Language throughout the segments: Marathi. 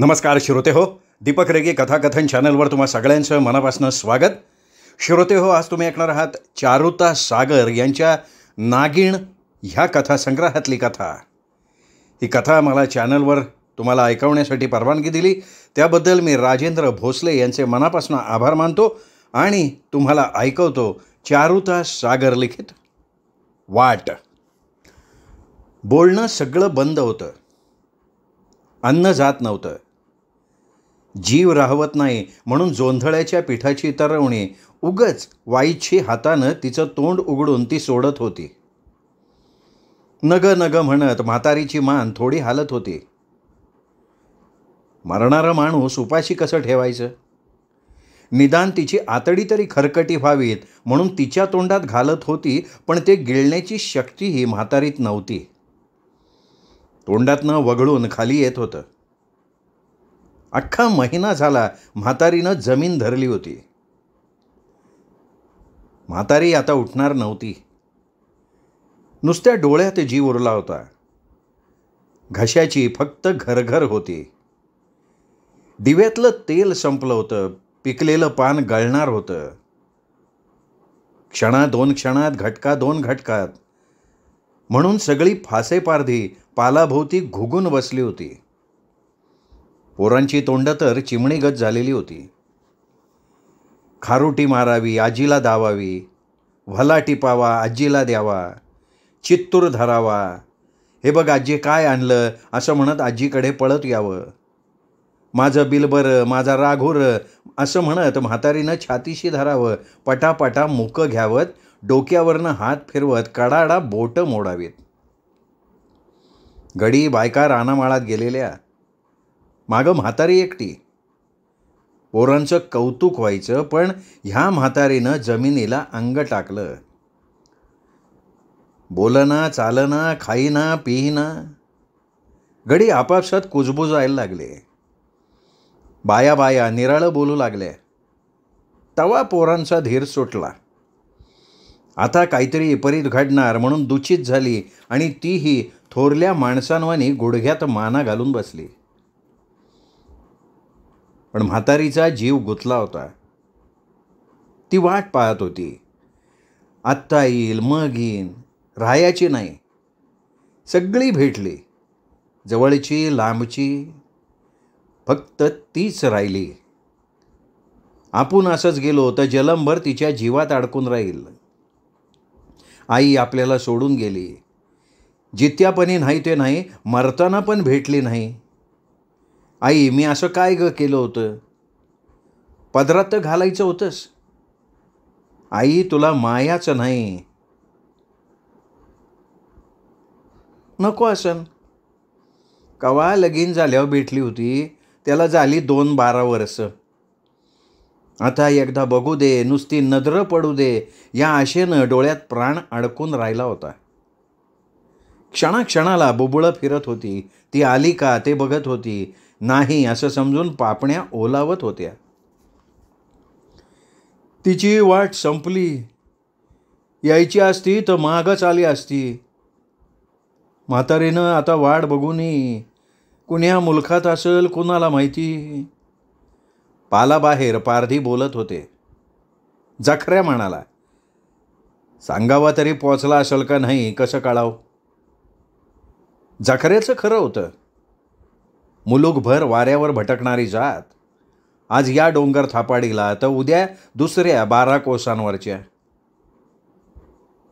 नमस्कार श्रोते हो दीपक रेगे कथाकथन चॅनलवर तुम्हा सगळ्यांचं मनापासून स्वागत श्रोते हो आज तुम्ही ऐकणार आहात चारुता सागर यांच्या नागिण ह्या कथासंग्रहातली कथा ही कथा मला चॅनलवर तुम्हाला ऐकवण्यासाठी परवानगी दिली त्याबद्दल मी राजेंद्र भोसले यांचे मनापासून आभार मानतो आणि तुम्हाला ऐकवतो चारुता सागर लिखित वाट बोलणं सगळं बंद होतं अन्न जात नव्हतं जीव राहवत नाही म्हणून जोंधळ्याच्या पिठाची तरवणी उगच वाईची हातानं तिचं तोंड उघडून ती सोडत होती नग नग म्हणत म्हातारीची मान थोडी हालत होती मरणारा माणूस उपाशी कसं ठेवायचं निदान तिची आतडी तरी खरकटी व्हावीत म्हणून तिच्या तोंडात घालत होती पण ते गिळण्याची शक्तीही म्हातारीत नव्हती तोंडातनं वगळून खाली येत होतं अख्खा महिना झाला म्हातारीनं जमीन धरली होती म्हातारी आता उठणार नव्हती नुसत्या डोळ्यात जीव उरला होता घशाची फक्त घरघर होती दिव्यातलं तेल संपलं होतं पिकलेलं पान गळणार होतं क्षणा दोन क्षणात घटका दोन घटकात म्हणून सगळी फासेपारधी पालाभोवती घुगून बसली होती पोरांची तोंड तर चिमणीगत झालेली होती खारुटी मारावी आजीला दावावी भला टिपावा आजीला द्यावा चित्तूर धरावा हे बघ आजी काय आणलं असं म्हणत आजीकडे पळत यावं माझं बिलबर माझा राघोर असं म्हणत म्हातारीनं छातीशी धरावं पटापटा मुकं घ्यावत डोक्यावरनं हात फिरवत कडाडा बोटं मोडावीत घडी बायका रानामाळात गेलेल्या मागं म्हातारी एकटी पोरांचं कौतुक व्हायचं पण ह्या म्हातारीनं जमिनीला अंग टाकलं बोलना चालना खाईना पिईना गडी आपापसात कुजबुजायला लागले बाया बाया निराळं बोलू लागले तवा पोरांचा धीर सुटला आता काहीतरी विपरीत घडणार म्हणून दुचित झाली आणि तीही थोरल्या माणसांवानी गुडघ्यात माना घालून बसली पण म्हातारीचा जीव गुतला होता ती वाट पाहत होती आत्ता येईल मग येईन राहायची नाही सगळी भेटली जवळची लांबची फक्त तीच राहिली आपण असंच गेलो तर जलमभर तिच्या जीवात अडकून राहील आई आपल्याला सोडून गेली जित्यापणी नाही ते नाही मरताना पण भेटली नाही आई मी असं काय ग केलं होतं पदरात तर घालायचं होतंस आई तुला मायाचं नाही नको असन कवा लगीन झाल्यावर भेटली होती त्याला झाली दोन बारा वर्ष आता एकदा बघू दे नुसती नदर पडू दे या आशेनं डोळ्यात प्राण अडकून राहिला होता क्षणाक्षणाला बुबुळं फिरत होती ती आली का ते बघत होती नाही असं समजून पापण्या ओलावत होत्या तिची वाट संपली यायची असती तर मागच आली असती म्हातारीनं आता वाट बघूनही कुण्या मुलखात असेल कुणाला माहिती पालाबाहेर पारधी बोलत होते जखऱ्या म्हणाला सांगावा तरी पोचला असेल का नाही कसं काळाव जखऱ्याचं खरं होतं मुलुकभर वाऱ्यावर भटकणारी जात आज या डोंगर थापाडीला तर उद्या दुसऱ्या बारा कोसांवरच्या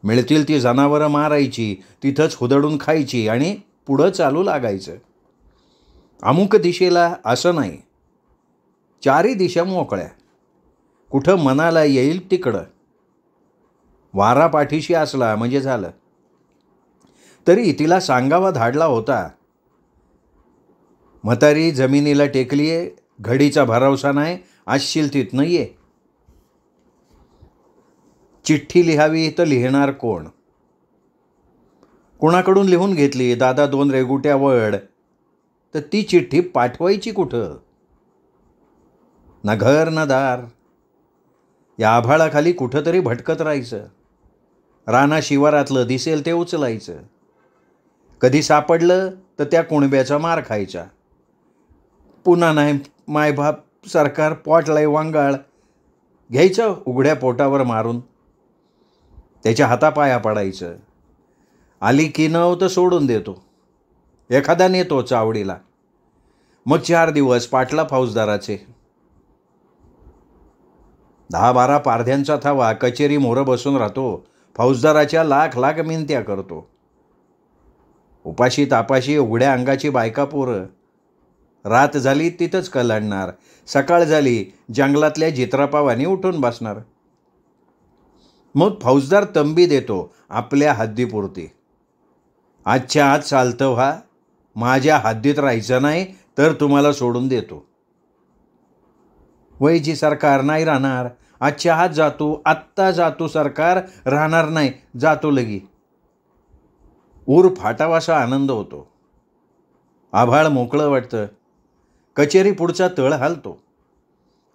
मिळतील ती जनावरं मारायची तिथंच हुदडून खायची आणि पुढं चालू लागायचं अमुक दिशेला असं नाही चारी दिशा मोकळ्या कुठं मनाला येईल तिकडं वारापाठीशी असला म्हणजे झालं तरी तिला सांगावा धाडला होता म्हतारी जमिनीला टेकली आहे घडीचा भरवसा नाही आजशील तिथनं नाही आहे चिठ्ठी लिहावी तर लिहिणार कोण कोणाकडून लिहून घेतली दादा दोन रेगुट्या वड तर ती चिठ्ठी पाठवायची कुठं ना घर ना दार या आभाळाखाली कुठंतरी भटकत राहायचं राना शिवारातलं दिसेल ते उचलायचं कधी सापडलं तर त्या कुणब्याचा मार खायचा पुन्हा नाही मायबाप सरकार पॉटलाय वांगाळ घ्यायचं उघड्या पोटावर मारून त्याच्या हातापाया पडायचं आली की नव तर सोडून देतो एखादा नेतो चावडीला मग चार दिवस पाटला फौजदाराचे दहा बारा पारध्यांचा थावा कचेरी मोरं बसून राहतो फौजदाराच्या लाख लाख मिनत्या करतो उपाशी तापाशी उघड्या अंगाची बायका पोरं रात झाली तिथंच कलाडणार सकाळ झाली जंगलातल्या जित्रापावानी उठून बसणार मग फौजदार तंबी देतो आपल्या हद्दीपुरती आजच्या आज चालतं व्हा माझ्या हद्दीत राहायचं नाही तर तुम्हाला सोडून देतो वैजी सरकार नाही राहणार आजच्या हात जातो आत्ता जातो सरकार राहणार नाही जातो लगी ऊर फाटावासा आनंद होतो आभाळ मोकळं वाटतं कचेरी पुढचा तळ हालतो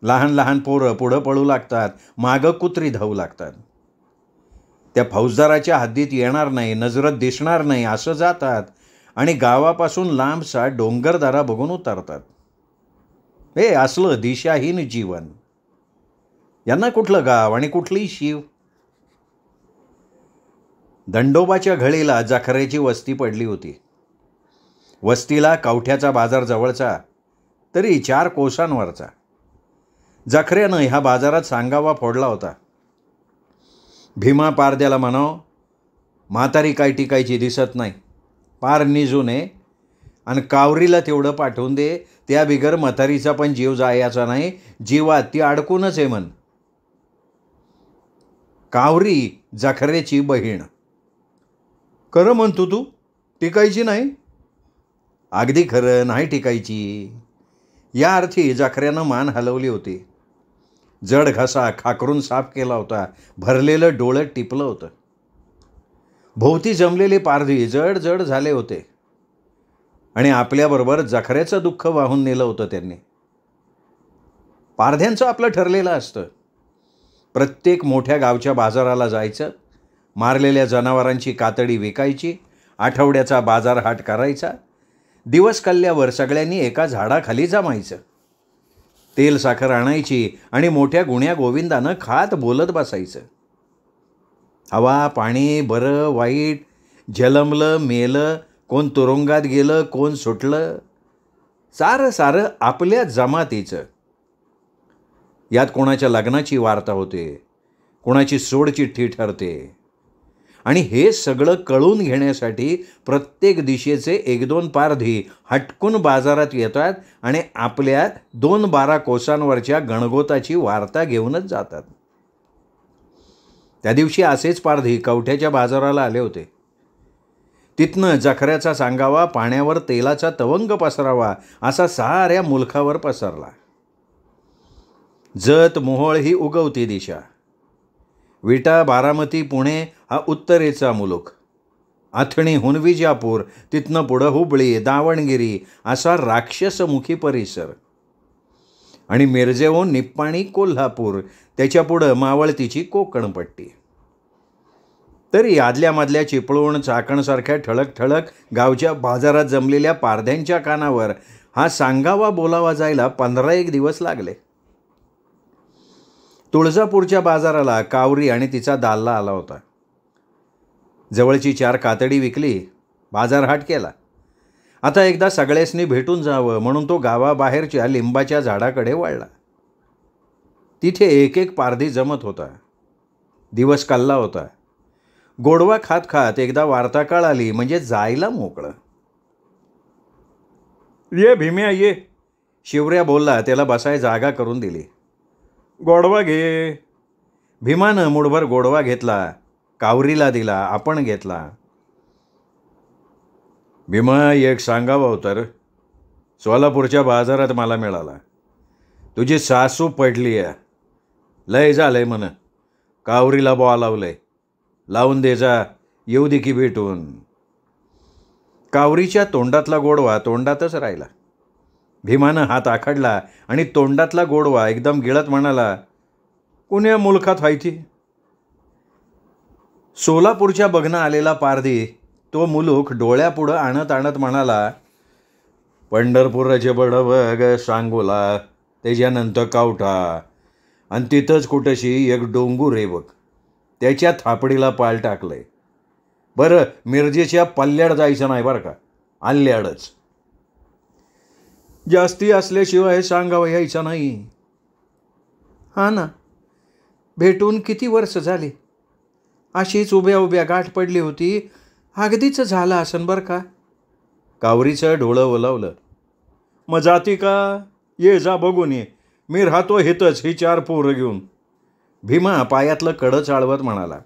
लहान लहान पोरं पुढं पळू लागतात मागं कुत्री धावू लागतात त्या फौजदाराच्या हद्दीत येणार नाही नजरत दिसणार नाही असं जातात आणि गावापासून लांबसा डोंगरदारा बघून उतरतात हे असलं दिशाहीन जीवन यांना कुठलं गाव आणि कुठली शिव दंडोबाच्या घळीला जखरेची वस्ती पडली होती वस्तीला कावठ्याचा बाजार जवळचा तरी चार कोसांवरचा जखऱ्यानं ह्या बाजारात सांगावा फोडला होता भीमा पारद्याला म्हणाव म्हातारी काय टिकायची दिसत नाही पार निजूने आणि कावरीला तेवढं पाठवून दे त्या बिगर मथारीचा पण जीव जायाचा नाही जीवात ती अडकूनच आहे म्हण कावरी जखरेची बहीण खरं म्हणतो तू टिकायची नाही अगदी खरं नाही टिकायची या अर्थी जाखऱ्यानं मान हलवली होती जड घसा खाकरून साफ केला होता भरलेलं डोळं टिपलं होतं भोवती जमलेले पारधी जड जड झाले होते आणि आपल्याबरोबर जखऱ्याचं दुःख वाहून नेलं होतं त्यांनी पारध्यांचं आपलं ठरलेलं असतं प्रत्येक मोठ्या गावच्या बाजाराला जायचं मारलेल्या जनावरांची कातडी विकायची आठवड्याचा बाजारहाट करायचा दिवस कल्ल्यावर सगळ्यांनी एका झाडाखाली जमायचं तेल साखर आणायची आणि मोठ्या गुण्या गोविंदानं खात बोलत बसायचं हवा पाणी बरं वाईट जलमलं मेलं कोण तुरुंगात गेलं कोण सुटलं सारं सारं आपल्या जमातीचं यात कोणाच्या लग्नाची वार्ता होते कोणाची चिठ्ठी ठरते आणि हे सगळं कळून घेण्यासाठी प्रत्येक दिशेचे एक दोन पारधी हटकून बाजारात येतात आणि आपल्या दोन बारा कोसांवरच्या गणगोताची वार्ता घेऊनच जातात त्या दिवशी असेच पारधी कवठ्याच्या बाजाराला आले होते तिथनं जखऱ्याचा सांगावा पाण्यावर तेलाचा तवंग पसरावा असा साऱ्या मुलखावर पसरला जत मोहोळ ही उगवती दिशा विटा बारामती पुणे हा उत्तरेचा मुलुख आथणीहून विजापूर तिथनं पुढं हुबळी दावणगिरी असा राक्षसमुखी परिसर आणि मिरजेहून निप्पाणी कोल्हापूर त्याच्यापुढं मावळतीची कोकणपट्टी आदल्या मधल्या चिपळूण चाकणसारख्या ठळक ठळक गावच्या बाजारात जमलेल्या पारध्यांच्या कानावर हा सांगावा बोलावा जायला पंधरा एक दिवस लागले तुळजापूरच्या बाजाराला कावरी आणि तिचा दाल्ला आला होता जवळची चार कातडी विकली बाजारहाट केला आता एकदा सगळ्यासनी भेटून जावं म्हणून तो गावाबाहेरच्या लिंबाच्या झाडाकडे वळला तिथे एक एक पारधी जमत होता दिवस कल्ला होता गोडवा खात खात एकदा वार्ताकाळ आली म्हणजे जायला मोकळं ये भीम्या ये शिवऱ्या बोलला त्याला बसाय जागा करून दिली गोडवा घे भीमानं मुठभर गोडवा घेतला कावरीला दिला आपण घेतला भीमा एक सांगावं तर सोलापूरच्या बाजारात मला मिळाला तुझी सासू पडली आहे लय झालंय म्हण कावरीला बॉ लावलंय लावून दे जा येऊ दे की भेटून कावरीच्या तोंडातला गोडवा तोंडातच राहिला भीमानं हात आखडला आणि तोंडातला गोडवा एकदम गिळत म्हणाला कुण्या मुलखात व्हायची सोलापूरच्या बघणं आलेला पारधी तो मुलूक डोळ्यापुढं आणत आणत म्हणाला पंढरपुराचे बड बघ सांगोला त्याच्यानंतर कावठा आणि तिथंच कुठंशी एक डोंगूर रे बघ त्याच्या थापडीला पाल टाकले बरं मिरजेच्या पल्ल्याड जायचं नाही बरं का आल्याडच जास्ती असल्याशिवाय सांगावं यायचं नाही हा ना भेटून किती वर्ष झाली अशीच उभ्या उभ्या गाठ पडली होती अगदीच झाला असन बर का कावरीचं ढोळं ओलावलं मग जाती का ये जा बघून ये मी राहतो हितच ही चार पोरं घेऊन भीमा पायातलं कडं चाळवत म्हणाला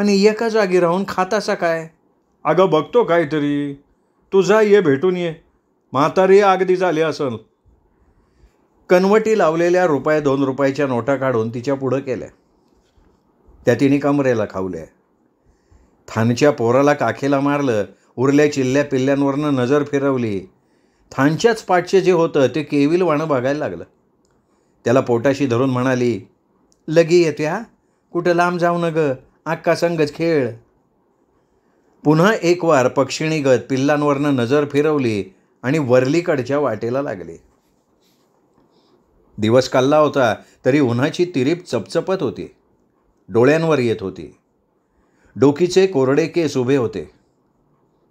आणि एका जागी राहून खातासा काय अगं बघतो काहीतरी तुझा ये भेटून ये म्हातारी अगदी झाली असल कनवटी लावलेल्या रुपये दोन रुपयाच्या नोटा काढून तिच्या पुढं केल्या त्या तिने कमरेला खावल्या थानच्या पोराला काखेला मारलं उरल्या चिल्ल्या पिल्ल्यांवरनं नजर फिरवली थानच्याच पाठचे जे होतं ते केविलवाणं बघायला लागलं त्याला पोटाशी धरून म्हणाली लगे येत्या कुठं लांब जाऊ न ग आक्का संगच खेळ पुन्हा एक वार पक्षिणीगत पिल्लांवरनं नजर फिरवली आणि वरलीकडच्या वाटेला लागली दिवस काल्ला होता तरी उन्हाची तिरीप चपचपत होती डोळ्यांवर येत होती डोकीचे कोरडे केस उभे होते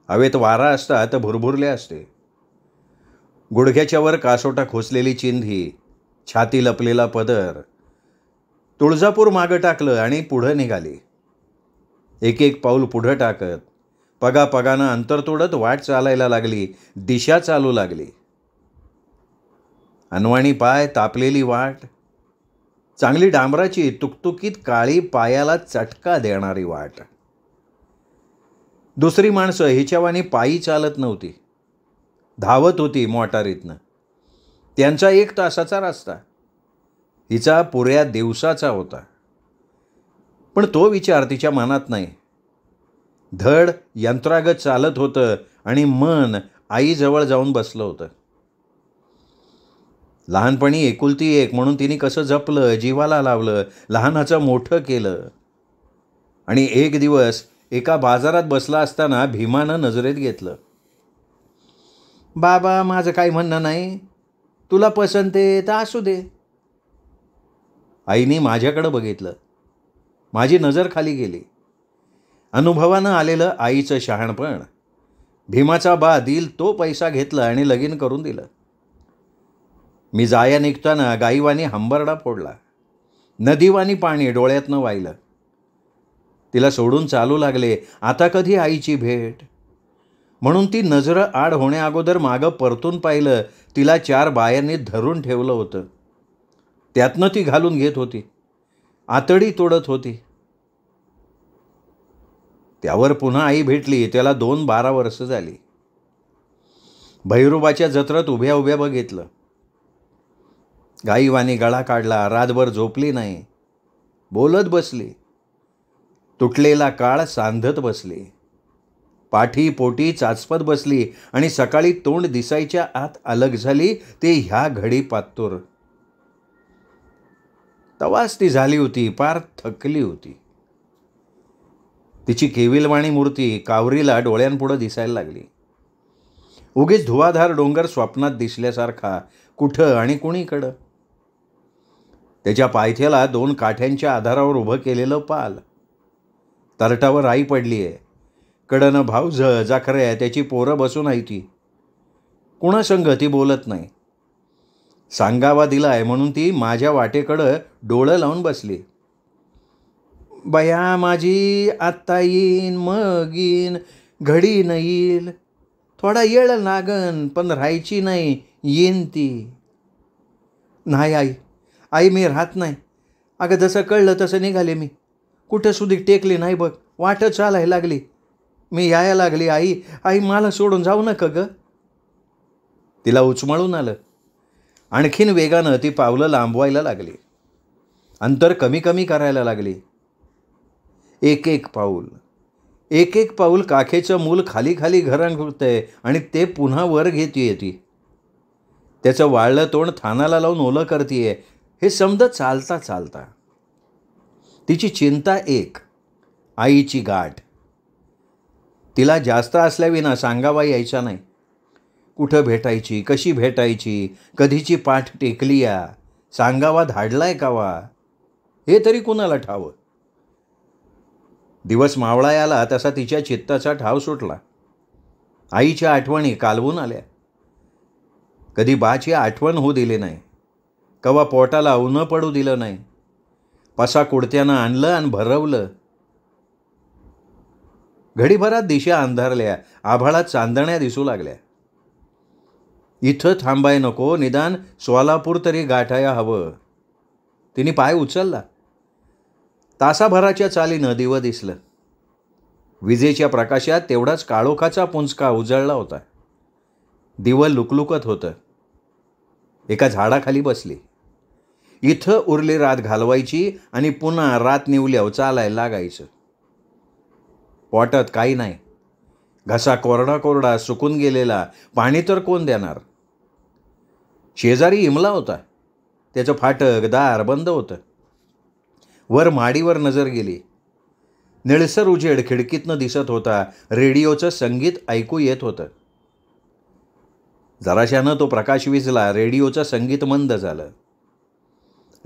हवेत वारा असता तर भुरभुरले असते गुडघ्याच्यावर कासोटा खोचलेली चिंधी छाती लपलेला पदर तुळजापूर मागं टाकलं आणि पुढं निघाली एक एक पाऊल पुढं टाकत पगापगानं अंतर तोडत वाट चालायला लागली दिशा चालू लागली अनवाणी पाय तापलेली वाट चांगली डांबराची तुकतुकीत काळी पायाला चटका देणारी वाट दुसरी माणसं हिच्यावानी पायी चालत नव्हती धावत होती मोटारीतनं त्यांचा एक तासाचा रस्ता तिचा पुऱ्या दिवसाचा होता पण तो विचार तिच्या मनात नाही धड यंत्रागत चालत होतं आणि मन आईजवळ जाऊन बसलं होतं लहानपणी एकुलती एक म्हणून तिने कसं जपलं जीवाला लावलं लहानाचं मोठं केलं आणि एक दिवस एका बाजारात बसला असताना भीमानं नजरेत घेतलं बाबा माझं काही म्हणणं नाही तुला पसंत आहे तर असू दे आईने माझ्याकडं बघितलं माझी नजर खाली गेली अनुभवानं आलेलं आईचं शहाणपण भीमाचा बा दिल तो पैसा घेतला आणि लगीन करून दिलं मी जाया निघताना गाईवानी हंबरडा फोडला नदीवानी पाणी डोळ्यातनं वाहिलं तिला सोडून चालू लागले आता कधी आईची भेट म्हणून ती नजरं आड होण्याअगोदर मागं परतून पाहिलं तिला चार बायांनी धरून ठेवलं होतं त्यातनं ती घालून घेत होती आतडी तोडत होती त्यावर पुन्हा आई भेटली त्याला दोन बारा वर्ष झाली भैरूबाच्या जत्रात उभ्या उभ्या बघितलं गाईवाने गळा काढला रातभर झोपली नाही बोलत बसली तुटलेला काळ सांधत बसली पाठी पोटी चाचपत बसली आणि सकाळी तोंड दिसायच्या आत अलग झाली ते ह्या घडी पातूर तवास ती झाली होती फार थकली होती तिची केविलवाणी मूर्ती कावरीला डोळ्यांपुढं दिसायला लागली उगीच धुवाधार डोंगर स्वप्नात दिसल्यासारखा कुठं आणि कुणीकडं त्याच्या पायथ्याला दोन काठ्यांच्या आधारावर उभं केलेलं पाल तरटावर आई पडली आहे कडनं भाव झ जाखरे त्याची पोरं बसून आहे ती कुणासंग ती बोलत नाही सांगावा दिला आहे म्हणून ती माझ्या वाटेकडं डोळं लावून बसली बया माझी आत्ता येईन मग येईन घडी न येईल थोडा येळ लागन पण राहायची नाही येईन ती नाही आई आई मी राहत नाही अगं जसं कळलं तसं निघाले मी कुठं सुधी टेकली नाही बघ वाट चालाय लागली मी यायला लागली आई आई मला सोडून जाऊ नका ग तिला उचमळून आलं आणखीन वेगानं ती पावलं लांबवायला लागली अंतर कमी कमी करायला लागली एक एक पाऊल एक एक पाऊल काखेचं मूल खाली खाली घरांघुळतं आहे आणि ते पुन्हा वर घेते येते त्याचं वाळलं तोंड थानाला लावून ओलं करते हे समज चालता चालता तिची चिंता एक आईची गाठ तिला जास्त असल्याविना सांगावा यायचा नाही कुठं भेटायची कशी भेटायची कधीची पाठ टेकली या सांगावा धाडलाय वा हे तरी कुणाला ठावं दिवस मावळा आला तसा तिच्या चित्ताचा ठाव सुटला आईच्या आठवणी कालवून आल्या कधी बाची आठवण होऊ दिली नाही कवा पोटाला उन्हं पडू दिलं नाही पसा कुडत्यानं आणलं आणि भरवलं घडीभरात दिशा अंधारल्या आभाळात चांदण्या दिसू लागल्या इथं थांबाय नको निदान सोलापूर तरी गाठाया हवं तिने पाय उचलला तासाभराच्या चालीनं दिवं दिसलं विजेच्या प्रकाशात तेवढाच काळोखाचा पुंजका उजळला होता दिवं लुकलुकत होतं एका झाडाखाली बसली इथं उरली रात घालवायची आणि पुन्हा रात निवल्याव चालाय लागायचं वाटत काही नाही घसा कोरडा कोरडा सुकून गेलेला पाणी तर कोण देणार शेजारी इमला होता त्याचं फाटक दार बंद होतं वर माडीवर नजर गेली निळसर उजेड खिडकीतनं दिसत होता रेडिओचं संगीत ऐकू येत होतं जराशानं तो प्रकाश विजला रेडिओचं संगीत मंद झालं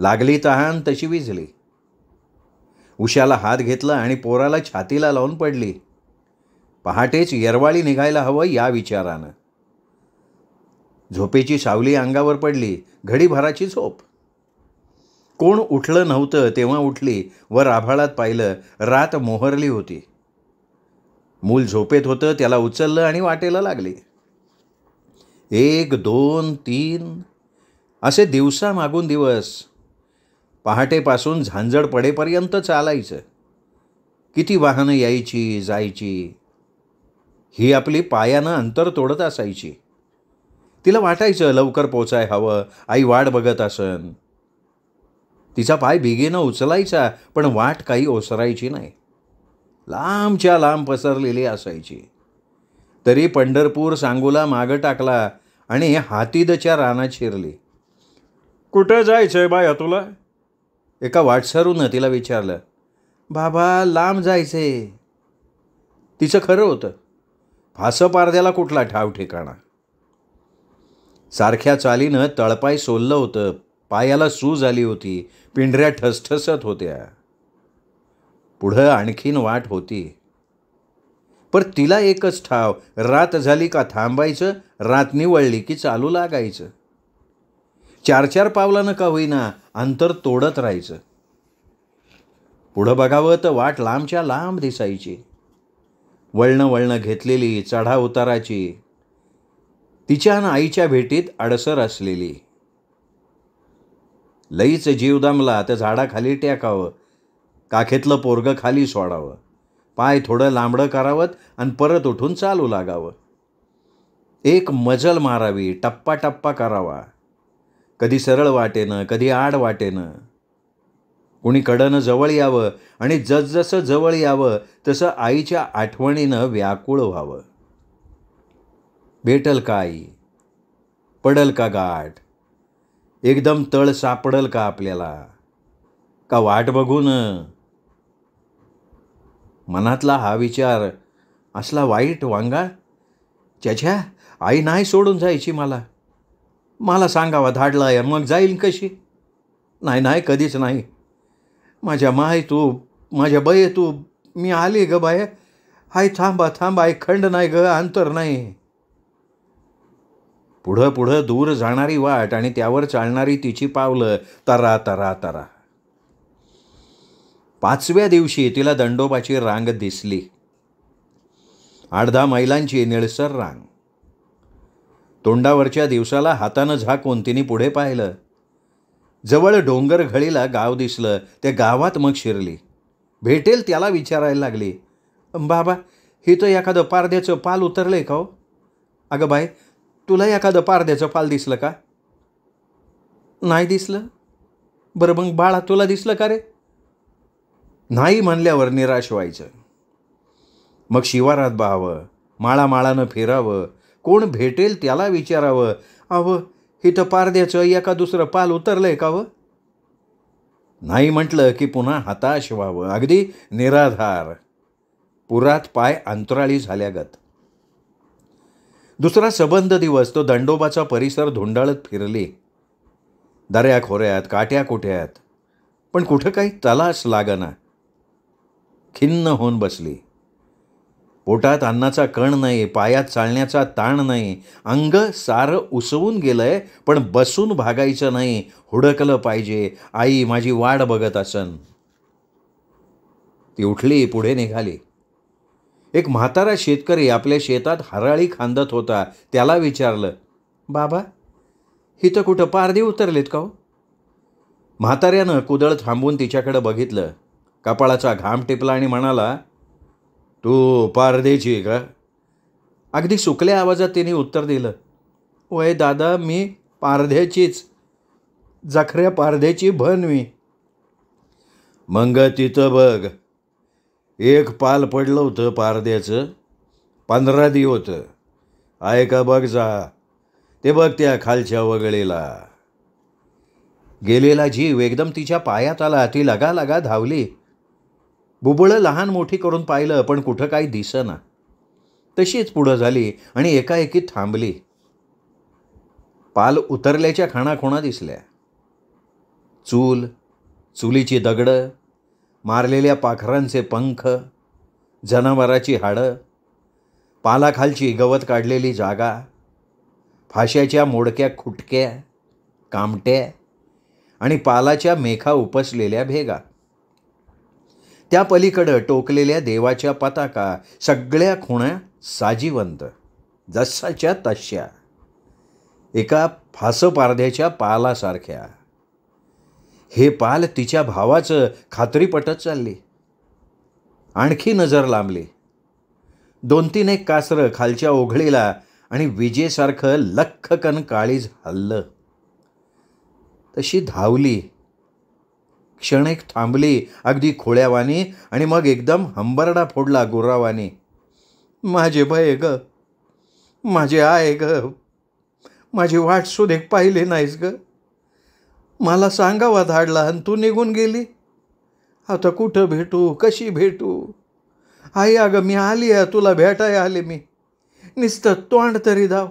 लागली तहान तशी विजली उशाला हात घेतला आणि पोराला छातीला लावून पडली पहाटेच येरवाळी निघायला हवं या विचारानं झोपेची सावली अंगावर पडली घडीभराची झोप कोण उठलं नव्हतं तेव्हा उठली व राभाळात पाहिलं रात मोहरली होती मूल झोपेत होतं त्याला उचललं आणि वाटेला लागली एक दोन तीन असे दिवसा मागून दिवस पहाटेपासून झांजड पडेपर्यंत चालायचं किती वाहनं यायची जायची ही आपली पायानं अंतर तोडत असायची तिला वाटायचं लवकर पोचाय हवं आई वाट बघत असन तिचा पाय बेगेनं उचलायचा पण वाट काही ओसरायची नाही लांबच्या लांब पसरलेली असायची तरी पंढरपूर सांगूला मागं टाकला आणि हातीदच्या रानात शिरली कुठं जायचंय आहे बाया तुला एका वाटसरून तिला विचारलं बाबा लांब जायचे तिचं खरं होतं फासं पारद्याला कुठला ठाव ठिकाणा सारख्या चालीनं तळपाय सोललं होतं पायाला सूज आली होती पिंढऱ्या ठसठसत होत्या पुढं आणखीन वाट होती पर तिला एकच ठाव रात झाली का थांबायचं रात निवळली की चालू लागायचं चार चार पावलानं का होईना अंतर तोडत राहायचं पुढं बघावं तर वाट लांबच्या लांब दिसायची वळणं वळणं घेतलेली चढा उताराची तिच्या आईच्या भेटीत अडसर असलेली लईच जीव दमला तर झाडाखाली टेकावं काखेतलं पोरगं खाली सोडावं पाय थोडं लांबडं करावं आणि परत उठून चालू लागावं एक मजल मारावी टप्पा टप्पा करावा कधी सरळ वाटेनं कधी आड वाटेनं कुणी कडनं जवळ यावं आणि जसजसं जवळ यावं तसं आईच्या आठवणीनं व्याकुळ व्हावं भेटल का आई पडल का गाठ एकदम तळ सापडल का आपल्याला का वाट बघून मनातला हा विचार असला वाईट वांगा, चछ्या आई नाही सोडून जायची मला मला सांगावा धाडला या मग जाईल कशी नाही नाही कधीच नाही माझ्या माय तू माझ्या बये तू मी आली ग बाय हाय थांबा थांबा खंड नाही ग अंतर नाही पुढं पुढं दूर जाणारी वाट आणि त्यावर चालणारी तिची पावलं तरा तरा तरा पाचव्या दिवशी तिला दंडोबाची रांग दिसली आठ दहा मैलांची निळसर रांग तोंडावरच्या दिवसाला हातानं झाकून तिने पुढे पाहिलं जवळ डोंगर घळीला गाव दिसलं त्या गावात मग शिरली भेटेल त्याला विचारायला लागली बाबा हे तर एखादं पारद्याचं पाल उतरलं आहे का हो? अगं बाय तुला एखादं पारद्याचं पाल दिसलं का नाही दिसलं बरं मग बाळा तुला दिसलं का रे नाही म्हणल्यावर निराश व्हायचं मग शिवारात बहावं माळामाळानं फिरावं कोण भेटेल त्याला विचारावं अव इथं पारद्याचं एका दुसरं पाल उतरलं आहे का व हो? नाही म्हटलं की पुन्हा हताश व्हावं अगदी निराधार पुरात पाय अंतराळी झाल्यागत दुसरा सबंध दिवस तो दंडोबाचा परिसर धुंडाळत फिरले दऱ्या खोऱ्यात काट्या कोट्यात पण कुठं काही तलाश लागना खिन्न होऊन बसली पोटात अन्नाचा कण नाही पायात चालण्याचा ताण नाही अंग सारं उसवून गेलंय पण बसून भागायचं नाही हुडकलं पाहिजे आई माझी वाट बघत असन ती उठली पुढे निघाली एक म्हातारा शेतकरी आपल्या शेतात हराळी खांदत होता त्याला विचारलं बाबा इथं कुठं पारधी उतरलेत का हो म्हाताऱ्यानं कुदळ थांबून तिच्याकडं बघितलं कपाळाचा घाम टिपला आणि म्हणाला तू पारधीची का अगदी सुकल्या आवाजात तिने उत्तर दिलं वय दादा मी पारध्याचीच जखऱ्या पारध्याची मी मंग तिथं बघ एक पाल पडलं होतं पारद्याचं पंधरा दि होतं आहे का बघ जा ते बघ त्या खालच्या वगळेला गेलेला जीव एकदम तिच्या पायात आला ती लगा लगा धावली बुबुळं लहान मोठी करून पाहिलं पण कुठं काही दिसना तशीच पुढं झाली आणि एकाएकी थांबली पाल उतरल्याच्या खाणाखुणा दिसल्या चूल चुलीची दगडं मारलेल्या पाखरांचे पंख जनावराची हाडं पालाखालची गवत काढलेली जागा फाश्याच्या मोडक्या खुटक्या कामट्या आणि पालाच्या मेखा उपसलेल्या भेगा त्या पलीकडं टोकलेल्या देवाच्या पताका सगळ्या खुण्या साजीवंत जसाच्या तश्या, एका फासपारध्याच्या पालासारख्या हे पाल तिच्या भावाचं पटत चालली आणखी नजर लांबली दोन तीन एक कासरं खालच्या ओघळीला आणि विजेसारखं लख्खकन काळीज हल्लं तशी धावली क्षण एक थांबली अगदी खोळ्यावानी आणि मग एकदम हंबरडा फोडला गुरावानी माझे भय ग माझे आय ग माझी वाट सुधेक पाहिले नाहीस ग मला सांगावा धाडला आणि तू निघून गेली आता कुठं भेटू कशी भेटू आई अगं मी आली आहे तुला भेटाय आले मी निस्त तोंड तरी धाव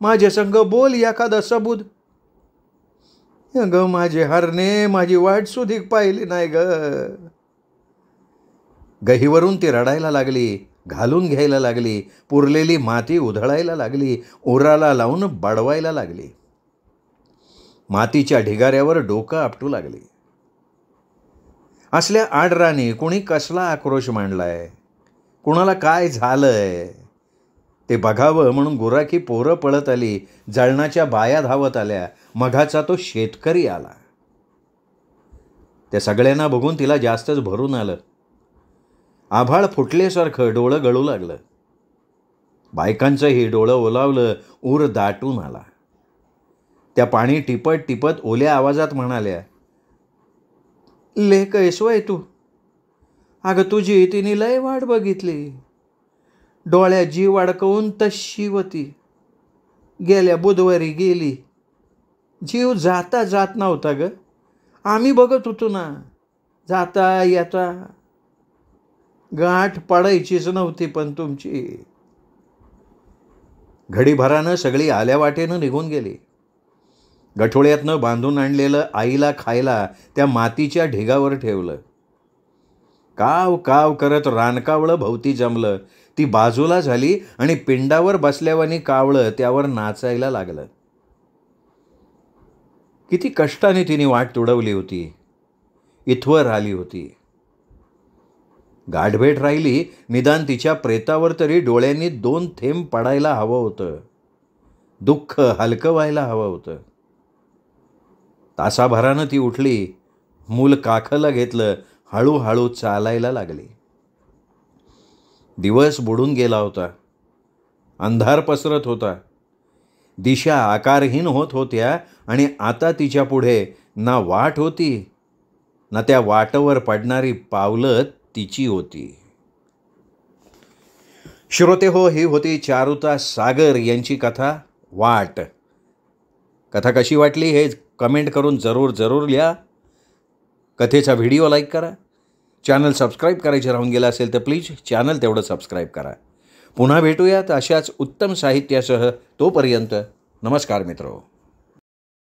माझे संग बोल एखादा सबूत अगं माझे हरणे माझी वाट सुधीक पाहिली नाही ग गहीवरून ती रडायला लागली घालून घ्यायला लागली पुरलेली माती उधळायला लागली उराला लावून बडवायला लागली मातीच्या ढिगाऱ्यावर डोकं आपटू लागली असल्या आडराने कोणी कसला आक्रोश मांडलाय कुणाला काय झालंय ते बघावं म्हणून गुराखी पोरं पळत आली जळणाच्या बाया धावत आल्या मघाचा तो शेतकरी आला त्या सगळ्यांना बघून तिला जास्तच भरून आलं आभाळ फुटल्यासारखं डोळं गळू लागलं बायकांचंही डोळं ओलावलं ऊर दाटून आला त्या पाणी टिपत टिपत ओल्या आवाजात म्हणाल्या ले तू अगं तुझी तिने लय वाट बघितली डोळ्या जीव अडकवून तशी होती गेल्या बुधवारी गेली जीव जाता जात नव्हता ग आम्ही बघत होतो ना जाता येता गाठ पडायचीच नव्हती पण तुमची घडीभरानं सगळी आल्या वाटेनं निघून गेली गठोळ्यातनं बांधून आणलेलं आईला खायला त्या मातीच्या ढिगावर ठेवलं काव काव करत रानकावळं भोवती जमलं ती बाजूला झाली आणि पिंडावर बसल्यावानी कावळं त्यावर नाचायला लागलं किती कष्टाने तिने वाट तुडवली होती इथवर आली होती गाठभेट राहिली निदान तिच्या प्रेतावर तरी डोळ्यांनी दोन थेंब पडायला हवं होतं दुःख हलकं व्हायला हवं होतं तासाभरानं ती उठली मूल काखला घेतलं हळूहळू चालायला लागली दिवस बुडून गेला होता अंधार पसरत होता दिशा आकारहीन होत होत्या आणि आता तिच्या पुढे ना वाट होती ना त्या वाटवर पडणारी पावलं तिची होती श्रोते हो ही होती चारुता सागर यांची कथा वाट कथा कशी वाटली हे कमेंट करून जरूर जरूर लिहा कथेचा व्हिडिओ लाईक करा चॅनल सबस्क्राईब करायचे राहून गेला असेल तर प्लीज चॅनल तेवढं सबस्क्राईब करा पुन्हा भेटूयात अशाच उत्तम साहित्यासह तोपर्यंत नमस्कार मित्रो